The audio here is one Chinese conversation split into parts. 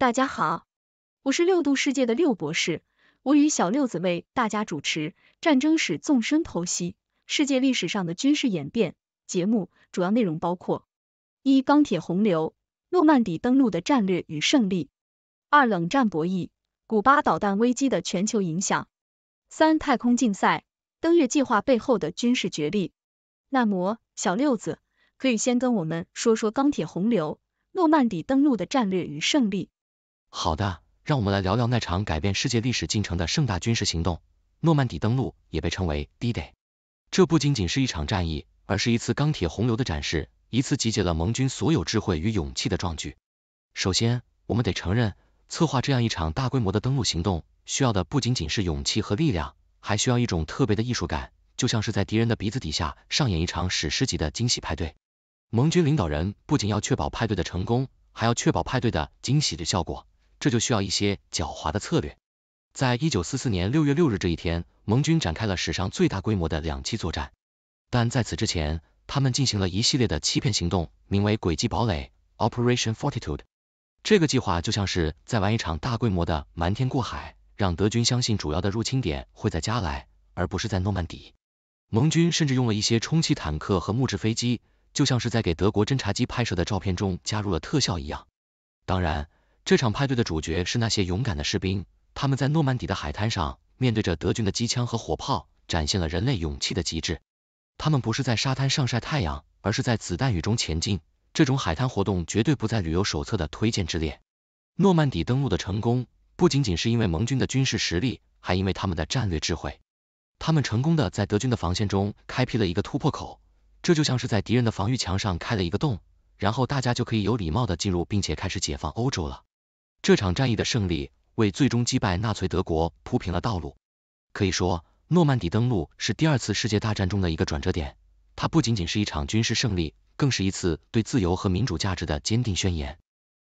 大家好，我是六度世界的六博士，我与小六子为大家主持《战争史纵深剖析：世界历史上的军事演变》节目，主要内容包括：一、钢铁洪流——诺曼底登陆的战略与胜利；二、冷战博弈——古巴导弹危机的全球影响；三、太空竞赛——登月计划背后的军事角力。那么，小六子可以先跟我们说说钢铁洪流——诺曼底登陆的战略与胜利。好的，让我们来聊聊那场改变世界历史进程的盛大军事行动——诺曼底登陆，也被称为 D-Day。这不仅仅是一场战役，而是一次钢铁洪流的展示，一次集结了盟军所有智慧与勇气的壮举。首先，我们得承认，策划这样一场大规模的登陆行动，需要的不仅仅是勇气和力量，还需要一种特别的艺术感，就像是在敌人的鼻子底下上演一场史诗级的惊喜派对。盟军领导人不仅要确保派对的成功，还要确保派对的惊喜的效果。这就需要一些狡猾的策略。在一九四四年六月六日这一天，盟军展开了史上最大规模的两栖作战。但在此之前，他们进行了一系列的欺骗行动，名为“轨迹堡垒 ”（Operation Fortitude）。这个计划就像是在玩一场大规模的瞒天过海，让德军相信主要的入侵点会在加莱，而不是在诺曼底。盟军甚至用了一些充气坦克和木质飞机，就像是在给德国侦察机拍摄的照片中加入了特效一样。当然。这场派对的主角是那些勇敢的士兵，他们在诺曼底的海滩上面对着德军的机枪和火炮，展现了人类勇气的极致。他们不是在沙滩上晒太阳，而是在子弹雨中前进。这种海滩活动绝对不在旅游手册的推荐之列。诺曼底登陆的成功不仅仅是因为盟军的军事实力，还因为他们的战略智慧。他们成功的在德军的防线中开辟了一个突破口，这就像是在敌人的防御墙上开了一个洞，然后大家就可以有礼貌的进入，并且开始解放欧洲了。这场战役的胜利为最终击败纳粹德国铺平了道路。可以说，诺曼底登陆是第二次世界大战中的一个转折点。它不仅仅是一场军事胜利，更是一次对自由和民主价值的坚定宣言。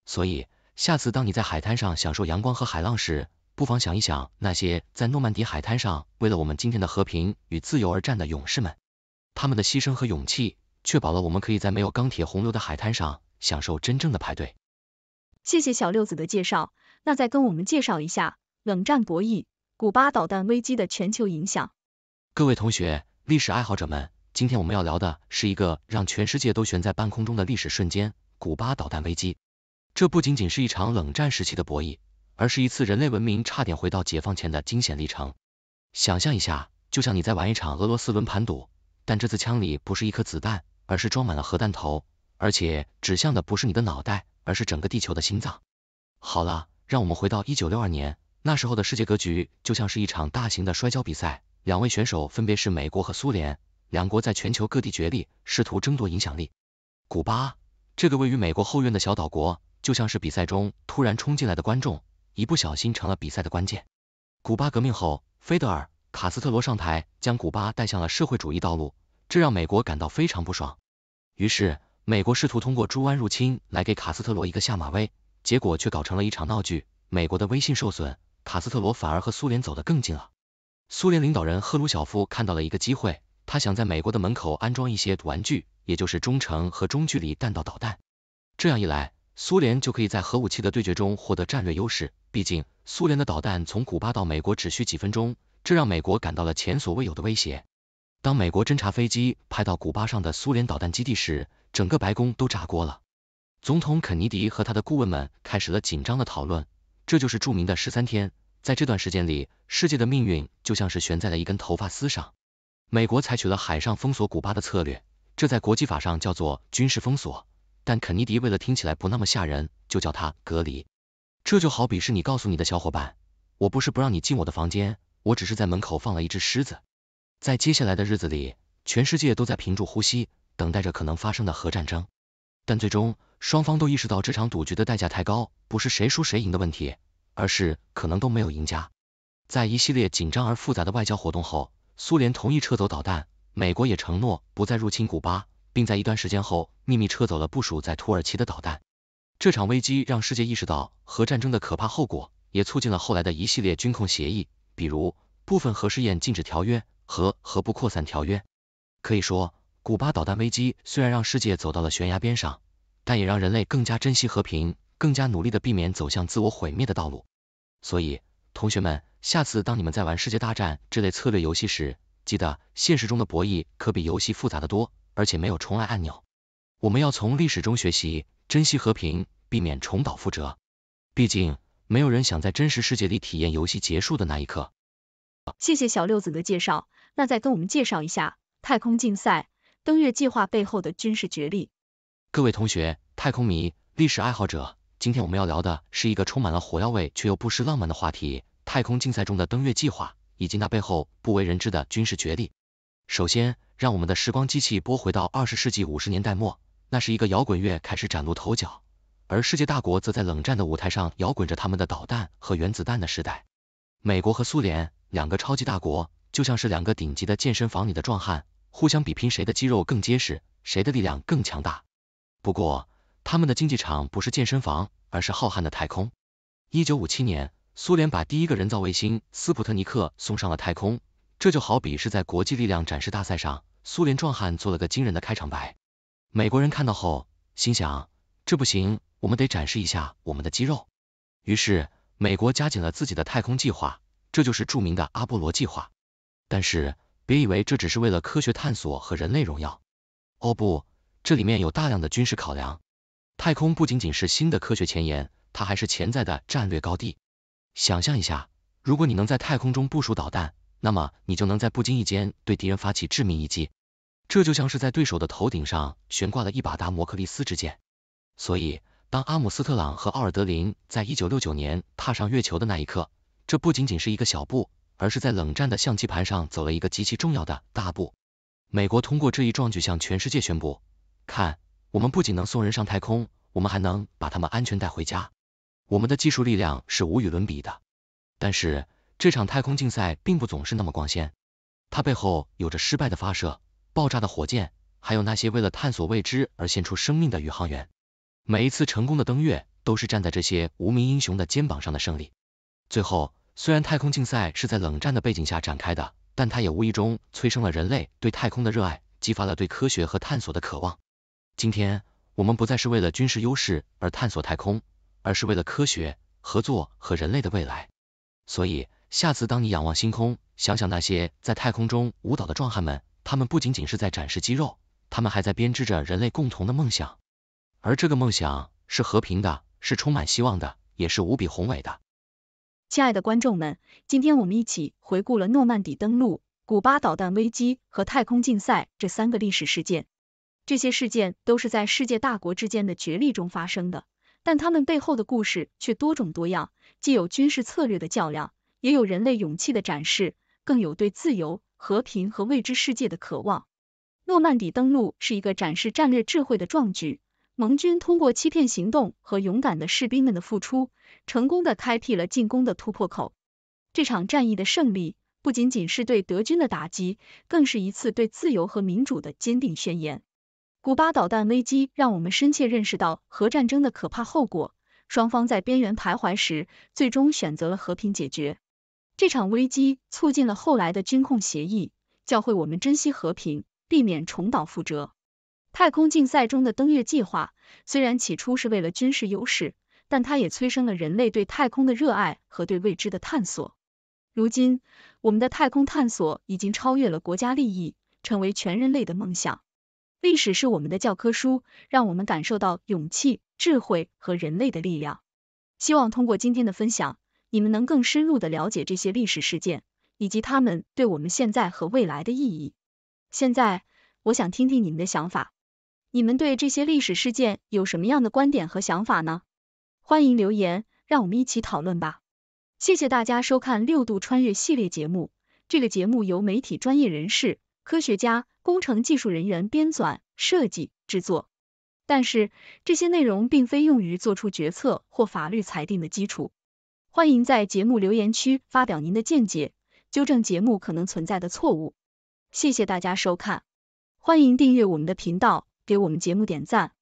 所以，下次当你在海滩上享受阳光和海浪时，不妨想一想那些在诺曼底海滩上为了我们今天的和平与自由而战的勇士们。他们的牺牲和勇气，确保了我们可以在没有钢铁洪流的海滩上享受真正的派对。谢谢小六子的介绍，那再跟我们介绍一下冷战博弈、古巴导弹危机的全球影响。各位同学、历史爱好者们，今天我们要聊的是一个让全世界都悬在半空中的历史瞬间——古巴导弹危机。这不仅仅是一场冷战时期的博弈，而是一次人类文明差点回到解放前的惊险历程。想象一下，就像你在玩一场俄罗斯轮盘赌，但这次枪里不是一颗子弹，而是装满了核弹头，而且指向的不是你的脑袋。而是整个地球的心脏。好了，让我们回到一九六二年，那时候的世界格局就像是一场大型的摔跤比赛，两位选手分别是美国和苏联，两国在全球各地角力，试图争夺影响力。古巴这个位于美国后院的小岛国，就像是比赛中突然冲进来的观众，一不小心成了比赛的关键。古巴革命后，菲德尔·卡斯特罗上台，将古巴带向了社会主义道路，这让美国感到非常不爽，于是。美国试图通过猪湾入侵来给卡斯特罗一个下马威，结果却搞成了一场闹剧。美国的威信受损，卡斯特罗反而和苏联走得更近了。苏联领导人赫鲁晓夫看到了一个机会，他想在美国的门口安装一些玩具，也就是中程和中距离弹道导弹。这样一来，苏联就可以在核武器的对决中获得战略优势。毕竟，苏联的导弹从古巴到美国只需几分钟，这让美国感到了前所未有的威胁。当美国侦察飞机拍到古巴上的苏联导弹基地时，整个白宫都炸锅了。总统肯尼迪和他的顾问们开始了紧张的讨论，这就是著名的十三天。在这段时间里，世界的命运就像是悬在了一根头发丝上。美国采取了海上封锁古巴的策略，这在国际法上叫做军事封锁，但肯尼迪为了听起来不那么吓人，就叫它隔离。这就好比是你告诉你的小伙伴，我不是不让你进我的房间，我只是在门口放了一只狮子。在接下来的日子里，全世界都在屏住呼吸，等待着可能发生的核战争。但最终，双方都意识到这场赌局的代价太高，不是谁输谁赢的问题，而是可能都没有赢家。在一系列紧张而复杂的外交活动后，苏联同意撤走导弹，美国也承诺不再入侵古巴，并在一段时间后秘密撤走了部署在土耳其的导弹。这场危机让世界意识到核战争的可怕后果，也促进了后来的一系列军控协议，比如部分核试验禁止条约。和核不扩散条约，可以说，古巴导弹危机虽然让世界走到了悬崖边上，但也让人类更加珍惜和平，更加努力的避免走向自我毁灭的道路。所以，同学们，下次当你们在玩世界大战这类策略游戏时，记得现实中的博弈可比游戏复杂的多，而且没有重来按钮。我们要从历史中学习，珍惜和平，避免重蹈覆辙。毕竟，没有人想在真实世界里体验游戏结束的那一刻。谢谢小六子的介绍。那再跟我们介绍一下太空竞赛、登月计划背后的军事角力。各位同学、太空迷、历史爱好者，今天我们要聊的是一个充满了火药味却又不失浪漫的话题——太空竞赛中的登月计划以及那背后不为人知的军事角力。首先，让我们的时光机器拨回到二十世纪五十年代末，那是一个摇滚乐开始崭露头角，而世界大国则在冷战的舞台上摇滚着他们的导弹和原子弹的时代。美国和苏联两个超级大国。就像是两个顶级的健身房里的壮汉，互相比拼谁的肌肉更结实，谁的力量更强大。不过，他们的竞技场不是健身房，而是浩瀚的太空。一九五七年，苏联把第一个人造卫星斯普特尼克送上了太空，这就好比是在国际力量展示大赛上，苏联壮汉做了个惊人的开场白。美国人看到后，心想，这不行，我们得展示一下我们的肌肉。于是，美国加紧了自己的太空计划，这就是著名的阿波罗计划。但是别以为这只是为了科学探索和人类荣耀，哦不，这里面有大量的军事考量。太空不仅仅是新的科学前沿，它还是潜在的战略高地。想象一下，如果你能在太空中部署导弹，那么你就能在不经意间对敌人发起致命一击。这就像是在对手的头顶上悬挂了一把达摩克利斯之剑。所以，当阿姆斯特朗和奥尔德林在一九六九年踏上月球的那一刻，这不仅仅是一个小步。而是在冷战的象棋盘上走了一个极其重要的大步。美国通过这一壮举向全世界宣布：看，我们不仅能送人上太空，我们还能把他们安全带回家。我们的技术力量是无与伦比的。但是这场太空竞赛并不总是那么光鲜，它背后有着失败的发射、爆炸的火箭，还有那些为了探索未知而献出生命的宇航员。每一次成功的登月，都是站在这些无名英雄的肩膀上的胜利。最后。虽然太空竞赛是在冷战的背景下展开的，但它也无意中催生了人类对太空的热爱，激发了对科学和探索的渴望。今天我们不再是为了军事优势而探索太空，而是为了科学、合作和人类的未来。所以，下次当你仰望星空，想想那些在太空中舞蹈的壮汉们，他们不仅仅是在展示肌肉，他们还在编织着人类共同的梦想。而这个梦想是和平的，是充满希望的，也是无比宏伟的。亲爱的观众们，今天我们一起回顾了诺曼底登陆、古巴导弹危机和太空竞赛这三个历史事件。这些事件都是在世界大国之间的角力中发生的，但他们背后的故事却多种多样，既有军事策略的较量，也有人类勇气的展示，更有对自由、和平和未知世界的渴望。诺曼底登陆是一个展示战略智慧的壮举。盟军通过欺骗行动和勇敢的士兵们的付出，成功的开辟了进攻的突破口。这场战役的胜利，不仅仅是对德军的打击，更是一次对自由和民主的坚定宣言。古巴导弹危机让我们深切认识到核战争的可怕后果。双方在边缘徘徊时，最终选择了和平解决。这场危机促进了后来的军控协议，教会我们珍惜和平，避免重蹈覆辙。太空竞赛中的登月计划，虽然起初是为了军事优势，但它也催生了人类对太空的热爱和对未知的探索。如今，我们的太空探索已经超越了国家利益，成为全人类的梦想。历史是我们的教科书，让我们感受到勇气、智慧和人类的力量。希望通过今天的分享，你们能更深入的了解这些历史事件以及他们对我们现在和未来的意义。现在，我想听听你们的想法。你们对这些历史事件有什么样的观点和想法呢？欢迎留言，让我们一起讨论吧。谢谢大家收看六度穿越系列节目。这个节目由媒体专业人士、科学家、工程技术人员编纂、设计、制作。但是这些内容并非用于做出决策或法律裁定的基础。欢迎在节目留言区发表您的见解，纠正节目可能存在的错误。谢谢大家收看，欢迎订阅我们的频道。给我们节目点赞。